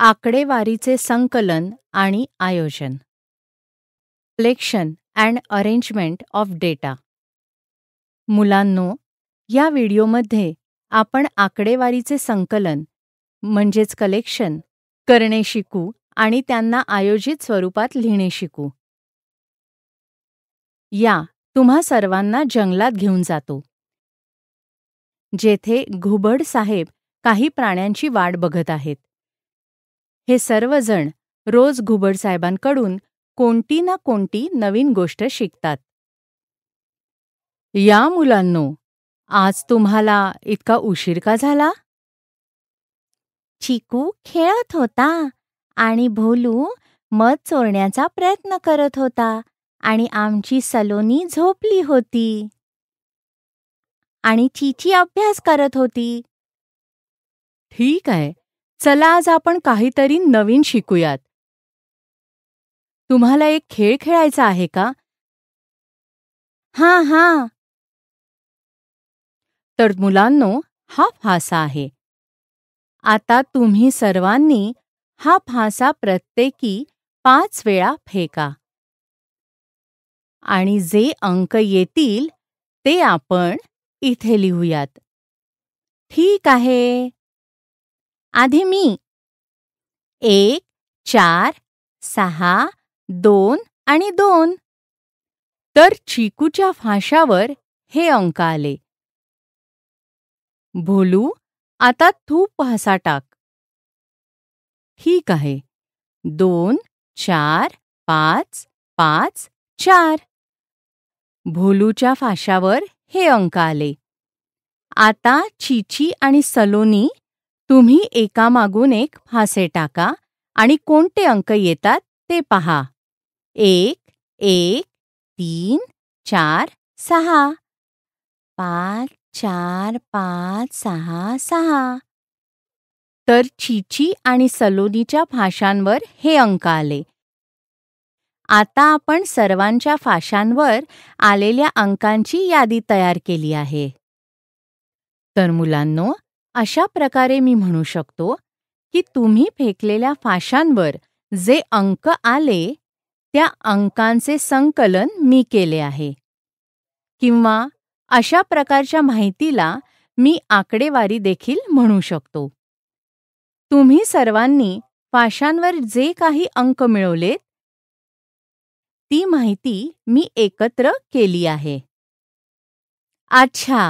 आकडेवारीचे संकलन आणि आयोजन collection and arrangement of data मुलांनो या व्हिडिओमध्ये आपण आकडेवारीचे संकलन म्हणजेच कलेक्शन करणे शिकू आणि त्यांना आयोजित स्वरूपात लिहिणे शिकू या तुम्हा सर्वांना जंगलात घेऊन जातो जेथे घुबड साहेब काही प्राण्यांची वाट बघत आहेत हे सर्वजण रोज घुबडसाहेबांकडून कोणती ना कोणती नवीन गोष्ट शिकतात या मुलांनो आज तुम्हाला इतका उशीर का झाला चिकू खेळत होता आणि भोलू मत चोरण्याचा प्रयत्न करत होता आणि आमची सलोनी झोपली होती आणि चीची अभ्यास करत होती ठीक आहे चला आज आपण काहीतरी नवीन शिकूयात तुम्हाला एक खेळ खेळायचा आहे का हां हां तर मुलांनो हा फासा आहे आता तुम्ही सर्वांनी हा फासा प्रत्येकी पाच वेळा फेका आणि जे अंक येतील ते आपण इथे लिहूयात ठीक आहे आधी मी एक चार सहा दोन आणि दोन तर चिकूच्या फाशावर हे अंक आले भोलू आता तू पहासा टाक ठीक आहे दोन चार पाच पाच चार भोलूच्या फाशावर हे अंक आले आता चीची आणि सलोनी तुम्ही एकामागून एक फासे टाका आणि कोणते अंक येतात ते पहा एक एक तीन चार सहा पाच चार पाच सहा सहा तर चिची आणि सलोनीच्या फाशांवर हे अंक आले आता आपण सर्वांच्या फाशांवर आलेल्या अंकांची यादी तयार केली आहे तर मुलांनो अशा प्रकारे मी म्हणू शकतो की तुम्ही फेकलेल्या फाशांवर जे अंक आले त्या अंकांचे संकलन मी केले आहे किंवा अशा प्रकारच्या माहितीला मी आकडेवारी देखील म्हणू शकतो तुम्ही सर्वांनी फाशांवर जे काही अंक मिळवलेत ती माहिती मी एकत्र केली आहे अच्छा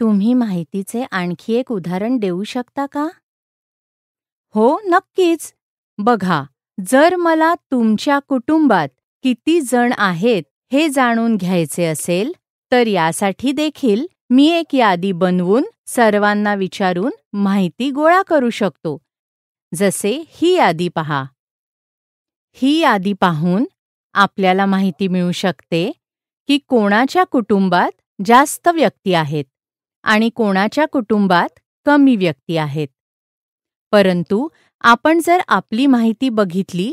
तुम्ही माहितीचे आणखी एक उदाहरण देऊ शकता का हो नक्कीच बघा जर मला तुमच्या कुटुंबात किती जण आहेत हे जाणून घ्यायचे असेल तर यासाठी देखील मी एक यादी बनवून सर्वांना विचारून माहिती गोळा करू शकतो जसे ही यादी पहा ही यादी पाहून आपल्याला माहिती मिळू शकते की कोणाच्या कुटुंबात जास्त व्यक्ती आहेत आणि कोणाच्या कुटुंबात कमी व्यक्ती आहेत परंतु आपण जर आपली माहिती बघितली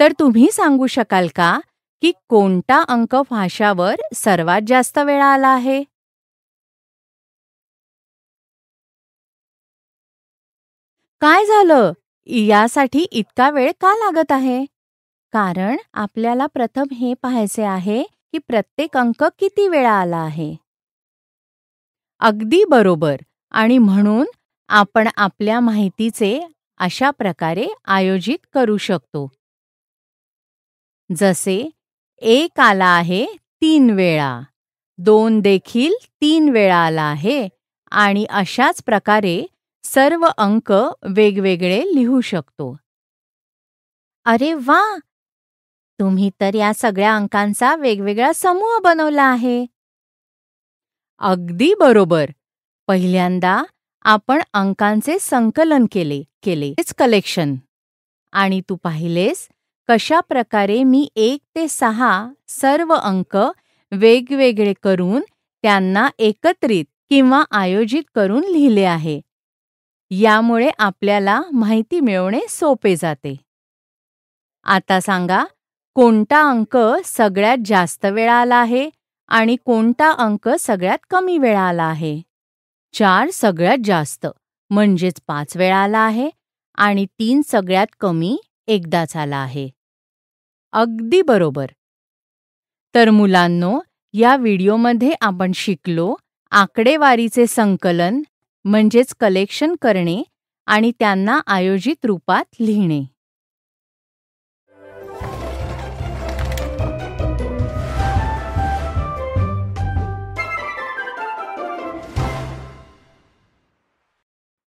तर तुम्ही सांगू शकाल का की कोणता अंक फाशावर सर्वात जास्त वेळा आला आहे काय झालं यासाठी इतका वेळ का लागत आहे कारण आपल्याला प्रथम हे पाहायचे आहे की प्रत्येक अंक किती वेळा आला आहे अगदी बरोबर आणि म्हणून आपण आपल्या माहितीचे अशा प्रकारे आयोजित करू शकतो जसे एक आला आहे तीन वेळा दोन देखील तीन वेळा आला आहे आणि अशाच प्रकारे सर्व अंक वेगवेगळे लिहू शकतो अरे वा तुम्ही तर या सगळ्या अंकांचा वेगवेगळा समूह बनवला आहे अगदी बरोबर पहिल्यांदा आपण अंकांचे संकलन केले केले, केलेच कलेक्शन आणि तू पाहिलेस कशा प्रकारे मी एक ते सहा सर्व अंक वेगवेगळे करून त्यांना एकत्रित किंवा आयोजित करून लिहिले आहे यामुळे आपल्याला माहिती मिळवणे सोपे जाते आता सांगा कोणता अंक सगळ्यात जास्त वेळा आला आहे आणि कोणता अंक सगळ्यात कमी वेळा आला आहे चार सगळ्यात जास्त म्हणजेच पाच वेळा आला आहे आणि तीन सगळ्यात कमी एकदाच आला आहे अगदी बरोबर तर मुलांनो या व्हिडिओमध्ये आपण शिकलो आकडेवारीचे संकलन म्हणजेच कलेक्शन करणे आणि त्यांना आयोजित रूपात लिहिणे